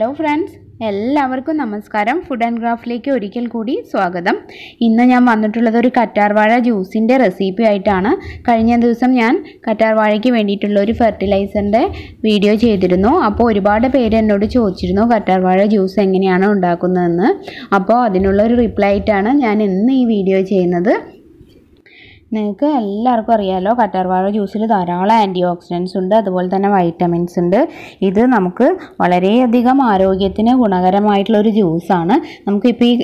hello friends എല്ലാവർക്കും നമസ്കാരം food and ക്രാഫ്റ്റിലേക്ക് ഒരിക്കൽ കൂടി സ്വാഗതം ഇന്ന് ഞാൻ വന്നിട്ടുള്ളത് ഒരു കറ്റാർവാഴ ജ്യൂസിൻ്റെ റെസിപ്പി ആയിട്ടാണ് കഴിഞ്ഞ ദിവസം ഞാൻ കറ്റാർവാഴയ്ക്ക് വേണ്ടിയിട്ടുള്ള ഒരു ഫെർട്ടിലൈസറിൻ്റെ വീഡിയോ ചെയ്തിരുന്നു അപ്പോൾ ഒരുപാട് പേര് എന്നോട് ചോദിച്ചിരുന്നു കറ്റാർവാഴ ജ്യൂസ് എങ്ങനെയാണ് ഉണ്ടാക്കുന്നതെന്ന് അപ്പോൾ അതിനുള്ള ഒരു റിപ്ലൈ ആയിട്ടാണ് ഞാൻ ഇന്ന് ഈ വീഡിയോ ചെയ്യുന്നത് നിങ്ങൾക്ക് എല്ലാവർക്കും അറിയാമല്ലോ കറ്റാർവാഴ ജ്യൂസിൽ ധാരാളം ആൻറ്റി ഓക്സിഡൻസ് ഉണ്ട് അതുപോലെ തന്നെ വൈറ്റമിൻസ് ഉണ്ട് ഇത് നമുക്ക് വളരെയധികം ആരോഗ്യത്തിന് ഗുണകരമായിട്ടുള്ളൊരു ജ്യൂസാണ് നമുക്കിപ്പോൾ ഈ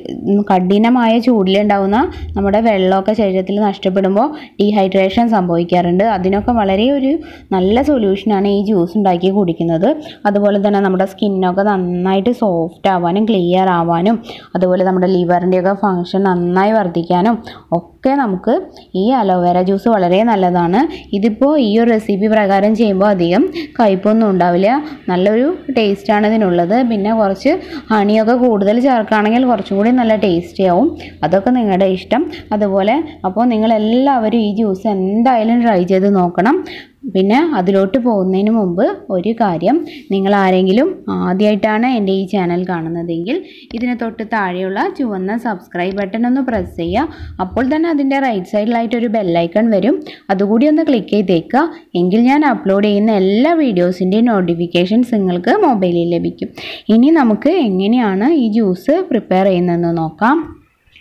കഠിനമായ ചൂടിലുണ്ടാവുന്ന നമ്മുടെ വെള്ളമൊക്കെ ശരീരത്തിൽ നഷ്ടപ്പെടുമ്പോൾ ഡീഹൈഡ്രേഷൻ സംഭവിക്കാറുണ്ട് അതിനൊക്കെ വളരെ ഒരു നല്ല സൊല്യൂഷനാണ് ഈ ജ്യൂസ് ഉണ്ടാക്കി കുടിക്കുന്നത് അതുപോലെ തന്നെ നമ്മുടെ സ്കിന്നൊക്കെ നന്നായിട്ട് സോഫ്റ്റ് ആവാനും ക്ലിയർ ആവാനും അതുപോലെ നമ്മുടെ ലിവറിൻ്റെയൊക്കെ ഫങ്ഷൻ നന്നായി വർദ്ധിക്കാനും ഒക്കെ ഒക്കെ നമുക്ക് ഈ അലോവേര ജ്യൂസ് വളരെ നല്ലതാണ് ഇതിപ്പോൾ ഈ ഒരു റെസിപ്പി പ്രകാരം ചെയ്യുമ്പോൾ അധികം കയ്പൊന്നും ഉണ്ടാവില്ല നല്ലൊരു ടേസ്റ്റാണ് ഇതിനുള്ളത് പിന്നെ കുറച്ച് ഹണിയൊക്കെ കൂടുതൽ ചേർക്കുകയാണെങ്കിൽ കുറച്ചും കൂടി നല്ല ടേസ്റ്റി ആവും അതൊക്കെ നിങ്ങളുടെ ഇഷ്ടം അതുപോലെ അപ്പോൾ നിങ്ങളെല്ലാവരും ഈ ജ്യൂസ് എന്തായാലും ട്രൈ ചെയ്ത് നോക്കണം പിന്നെ അതിലോട്ട് പോകുന്നതിന് മുമ്പ് ഒരു കാര്യം നിങ്ങൾ ആരെങ്കിലും ആദ്യമായിട്ടാണ് എൻ്റെ ഈ ചാനൽ കാണുന്നതെങ്കിൽ ഇതിന് തൊട്ട് താഴെയുള്ള ചുവന്ന സബ്സ്ക്രൈബ് ബട്ടൺ ഒന്ന് പ്രസ് ചെയ്യുക അപ്പോൾ തന്നെ അതിൻ്റെ റൈറ്റ് സൈഡിലായിട്ട് ഒരു ബെല്ലൈക്കൺ വരും അതുകൂടി ഒന്ന് ക്ലിക്ക് ചെയ്തേക്കുക എങ്കിൽ ഞാൻ അപ്ലോഡ് ചെയ്യുന്ന എല്ലാ വീഡിയോസിൻ്റെയും നോട്ടിഫിക്കേഷൻസ് നിങ്ങൾക്ക് മൊബൈലിൽ ലഭിക്കും ഇനി നമുക്ക് എങ്ങനെയാണ് ഈ ജ്യൂസ് പ്രിപ്പയർ ചെയ്യുന്നതെന്ന് നോക്കാം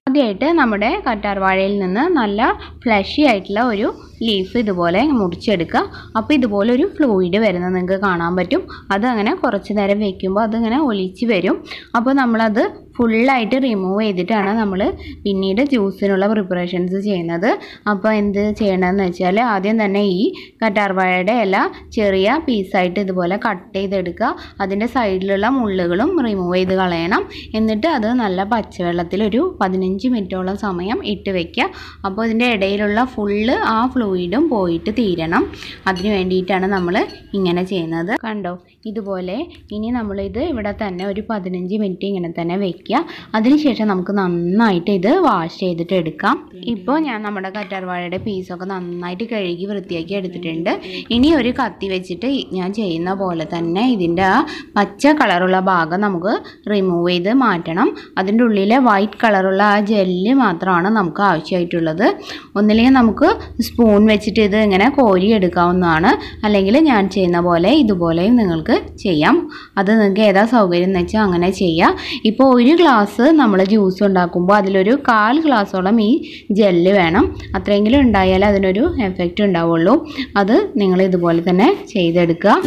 ആദ്യമായിട്ട് നമ്മുടെ കറ്റാർ വാഴയിൽ നിന്ന് നല്ല ഫ്ലഷി ആയിട്ടുള്ള ഒരു ലീഫ് ഇതുപോലെ മുറിച്ചെടുക്കുക അപ്പോൾ ഇതുപോലെ ഒരു ഫ്ലൂയിഡ് വരുന്നത് നിങ്ങൾക്ക് കാണാൻ പറ്റും അതങ്ങനെ കുറച്ച് നേരം വയ്ക്കുമ്പോൾ അതിങ്ങനെ ഒലിച്ച് വരും അപ്പോൾ നമ്മളത് ഫുള്ളായിട്ട് റിമൂവ് ചെയ്തിട്ടാണ് നമ്മൾ പിന്നീട് ജ്യൂസിനുള്ള പ്രിപ്പറേഷൻസ് ചെയ്യുന്നത് അപ്പോൾ എന്ത് ചെയ്യണമെന്ന് വെച്ചാൽ ആദ്യം തന്നെ ഈ കറ്റാർവാഴയുടെ ഇല ചെറിയ പീസായിട്ട് ഇതുപോലെ കട്ട് ചെയ്തെടുക്കുക അതിൻ്റെ സൈഡിലുള്ള മുള്ളുകളും റിമൂവ് ചെയ്ത് കളയണം എന്നിട്ട് അത് നല്ല പച്ചവെള്ളത്തിൽ ഒരു പതിനഞ്ച് മിനിറ്റോളം സമയം ഇട്ട് വയ്ക്കുക അപ്പോൾ ഇതിൻ്റെ ഇടയിലുള്ള ഫുള്ള് ആ ഫ്ലൂയിഡും പോയിട്ട് തീരണം അതിന് വേണ്ടിയിട്ടാണ് നമ്മൾ ഇങ്ങനെ ചെയ്യുന്നത് കണ്ടോ ഇതുപോലെ ഇനി നമ്മളിത് ഇവിടെ തന്നെ ഒരു പതിനഞ്ച് മിനിറ്റ് ഇങ്ങനെ തന്നെ വയ്ക്കുക വെക്കുക അതിനുശേഷം നമുക്ക് നന്നായിട്ട് ഇത് വാഷ് ചെയ്തിട്ട് എടുക്കാം ഇപ്പോൾ ഞാൻ നമ്മുടെ കറ്റാർവാഴയുടെ പീസൊക്കെ നന്നായിട്ട് കഴുകി വൃത്തിയാക്കി എടുത്തിട്ടുണ്ട് ഇനി ഒരു കത്തി വെച്ചിട്ട് ഞാൻ ചെയ്യുന്ന പോലെ തന്നെ ഇതിൻ്റെ പച്ച കളറുള്ള ഭാഗം നമുക്ക് റിമൂവ് ചെയ്ത് മാറ്റണം അതിൻ്റെ ഉള്ളിലെ വൈറ്റ് കളറുള്ള ആ ജെല്ല് മാത്രമാണ് നമുക്ക് ആവശ്യമായിട്ടുള്ളത് ഒന്നില്ലെങ്കിൽ നമുക്ക് സ്പൂൺ വെച്ചിട്ട് ഇത് ഇങ്ങനെ കോരി എടുക്കാവുന്നതാണ് അല്ലെങ്കിൽ ഞാൻ ചെയ്യുന്ന പോലെ ഇതുപോലെയും നിങ്ങൾക്ക് ചെയ്യാം അത് നിങ്ങൾക്ക് ഏതാ സൗകര്യം എന്ന് വെച്ചാൽ അങ്ങനെ ചെയ്യാം ഇപ്പോൾ ഒരു ഗ്ലാസ് നമ്മൾ ജ്യൂസ് ഉണ്ടാക്കുമ്പോൾ അതിലൊരു കാൽ ഗ്ലാസോളം ഈ ജെല്ല് വേണം അത്രയെങ്കിലും ഉണ്ടായാലേ അതിനൊരു എഫക്റ്റ് ഉണ്ടാവുള്ളൂ അത് നിങ്ങൾ ഇതുപോലെ തന്നെ ചെയ്തെടുക്കുക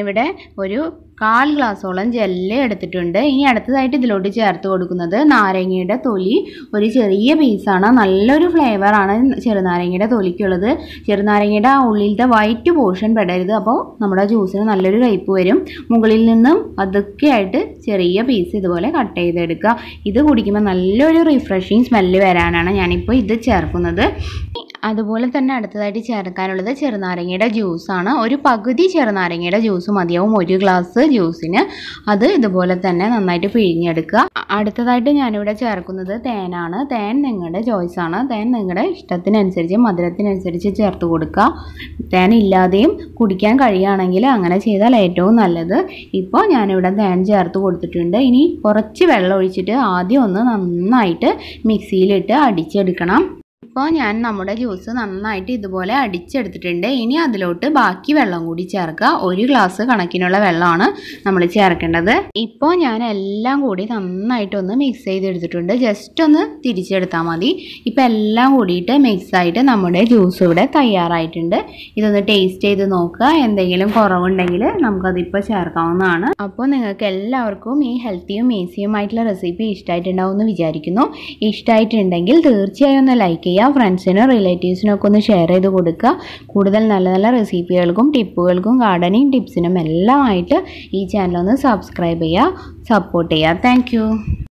ഇവിടെ ഒരു കാൽ ഗ്ലാസ്സോളം ജെല്ല് എടുത്തിട്ടുണ്ട് ഇനി അടുത്തതായിട്ട് ഇതിലോട്ട് ചേർത്ത് കൊടുക്കുന്നത് നാരങ്ങയുടെ തൊലി ഒരു ചെറിയ പീസാണ് നല്ലൊരു ഫ്ലേവറാണ് ചെറുനാരങ്ങയുടെ തൊലിക്കുള്ളത് ചെറുനാരങ്ങയുടെ ആ ഉള്ളിലത്തെ വൈറ്റ് പോർഷൻ പെടരുത് അപ്പോൾ നമ്മുടെ ജ്യൂസിന് നല്ലൊരു കയ്പ്പ് വരും മുകളിൽ നിന്നും അതൊക്കെയായിട്ട് ചെറിയ പീസ് ഇതുപോലെ കട്ട് ചെയ്തെടുക്കുക ഇത് കുടിക്കുമ്പോൾ നല്ലൊരു റിഫ്രഷിങ് സ്മെല്ല് വരാനാണ് ഞാനിപ്പോൾ ഇത് ചേർക്കുന്നത് അതുപോലെ തന്നെ അടുത്തതായിട്ട് ചേർക്കാനുള്ളത് ചെറുനാരങ്ങയുടെ ജ്യൂസാണ് ഒരു പകുതി ചെറുനാരങ്ങയുടെ ജ്യൂസ് മതിയാവും ഒരു ഗ്ലാസ് ജ്യൂസിന് അത് ഇതുപോലെ തന്നെ നന്നായിട്ട് പിഴിഞ്ഞെടുക്കുക അടുത്തതായിട്ട് ഞാനിവിടെ ചേർക്കുന്നത് തേനാണ് തേൻ നിങ്ങളുടെ ചോയ്സാണ് തേൻ നിങ്ങളുടെ ഇഷ്ടത്തിനനുസരിച്ച് മധുരത്തിനനുസരിച്ച് ചേർത്ത് കൊടുക്കുക തേൻ ഇല്ലാതെയും കുടിക്കാൻ കഴിയുകയാണെങ്കിൽ അങ്ങനെ ചെയ്താൽ ഏറ്റവും നല്ലത് ഇപ്പോൾ ഞാനിവിടെ തേൻ ചേർത്ത് കൊടുത്തിട്ടുണ്ട് ഇനി കുറച്ച് വെള്ളം ഒഴിച്ചിട്ട് ആദ്യം ഒന്ന് നന്നായിട്ട് മിക്സിയിലിട്ട് അടിച്ചെടുക്കണം ഇപ്പോൾ ഞാൻ നമ്മുടെ ജ്യൂസ് നന്നായിട്ട് ഇതുപോലെ അടിച്ചെടുത്തിട്ടുണ്ട് ഇനി അതിലോട്ട് ബാക്കി വെള്ളം കൂടി ചേർക്കുക ഒരു ഗ്ലാസ് കണക്കിനുള്ള വെള്ളമാണ് നമ്മൾ ചേർക്കേണ്ടത് ഇപ്പോൾ ഞാൻ എല്ലാം കൂടി നന്നായിട്ടൊന്ന് മിക്സ് ചെയ്തെടുത്തിട്ടുണ്ട് ജസ്റ്റ് ഒന്ന് തിരിച്ചെടുത്താൽ മതി ഇപ്പം എല്ലാം കൂടിയിട്ട് മിക്സായിട്ട് നമ്മുടെ ജ്യൂസ് ഇവിടെ തയ്യാറായിട്ടുണ്ട് ഇതൊന്ന് ടേസ്റ്റ് ചെയ്ത് നോക്കുക എന്തെങ്കിലും കുറവുണ്ടെങ്കിൽ നമുക്കതിപ്പോൾ ചേർക്കാവുന്നതാണ് അപ്പോൾ നിങ്ങൾക്ക് എല്ലാവർക്കും ഈ ഹെൽത്തിയും ഈസിയുമായിട്ടുള്ള റെസിപ്പി ഇഷ്ടമായിട്ടുണ്ടാവും എന്ന് വിചാരിക്കുന്നു ഇഷ്ടമായിട്ടുണ്ടെങ്കിൽ തീർച്ചയായും ഒന്ന് ലൈക്ക് ചെയ്യുക എല്ലാ ഫ്രണ്ട്സിനും റിലേറ്റീവ്സിനൊക്കെ ഒന്ന് ഷെയർ ചെയ്ത് കൊടുക്കുക കൂടുതൽ നല്ല നല്ല റെസിപ്പികൾക്കും ടിപ്പുകൾക്കും ഗാർഡനിങ് ടിപ്സിനും എല്ലാമായിട്ട് ഈ ചാനൽ ഒന്ന് സബ്സ്ക്രൈബ് ചെയ്യുക സപ്പോർട്ട് ചെയ്യുക താങ്ക്